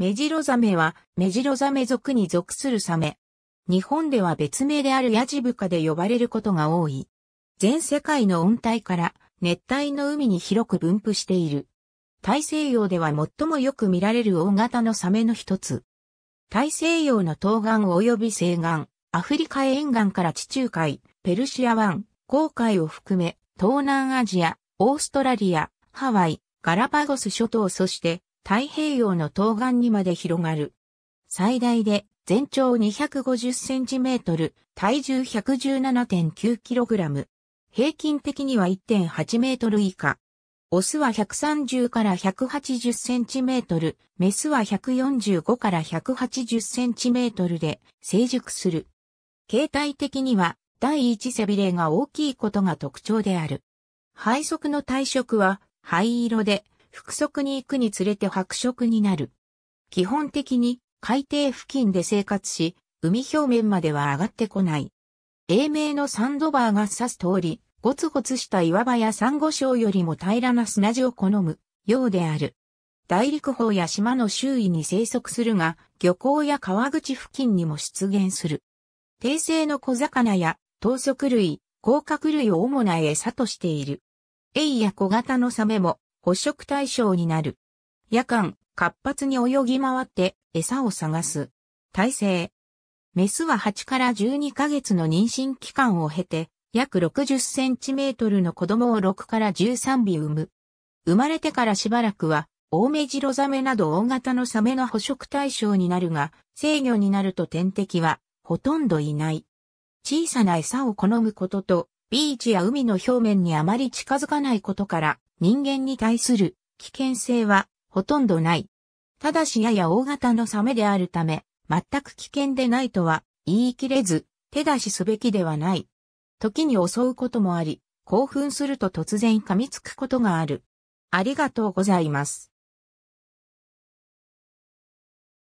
メジロザメは、メジロザメ族に属するサメ。日本では別名であるヤジブカで呼ばれることが多い。全世界の温帯から熱帯の海に広く分布している。大西洋では最もよく見られる大型のサメの一つ。大西洋の東岸及び西岸、アフリカ沿岸から地中海、ペルシア湾、航海を含め、東南アジア、オーストラリア、ハワイ、ガラパゴス諸島そして太平洋の東岸にまで広がる。最大で全長250センチメートル、体重 117.9kg。平均的には1.8メートル以下。オスは130から180センチメートル、メスは145から180センチメートルで成熟する。形態的には第一背びれが大きいことが特徴である。配足の体色は灰色で複足に行くにつれて白色になる。基本的に海底付近で生活し、海表面までは上がってこない。英明のサンドバーが指す通り、ゴツゴツした岩場やサンゴ礁よりも平らな砂地を好むようである。大陸方や島の周囲に生息するが、漁港や川口付近にも出現する。低性の小魚や糖足類、甲殻類を主な餌としている。エイや小型のサメも捕食対象になる。夜間、活発に泳ぎ回って餌を探す。体制。メスは8から12ヶ月の妊娠期間を経て、約60センチメートルの子供を6から13尾産む。生まれてからしばらくは、オオメジロザメなど大型のサメの捕食対象になるが、制御になると天敵はほとんどいない。小さな餌を好むことと、ビーチや海の表面にあまり近づかないことから、人間に対する危険性はほとんどない。ただしやや大型のサメであるため、全く危険でないとは言い切れず、手出しすべきではない。時に襲うこともあり、興奮すると突然噛みつくことがある。ありがとうございます。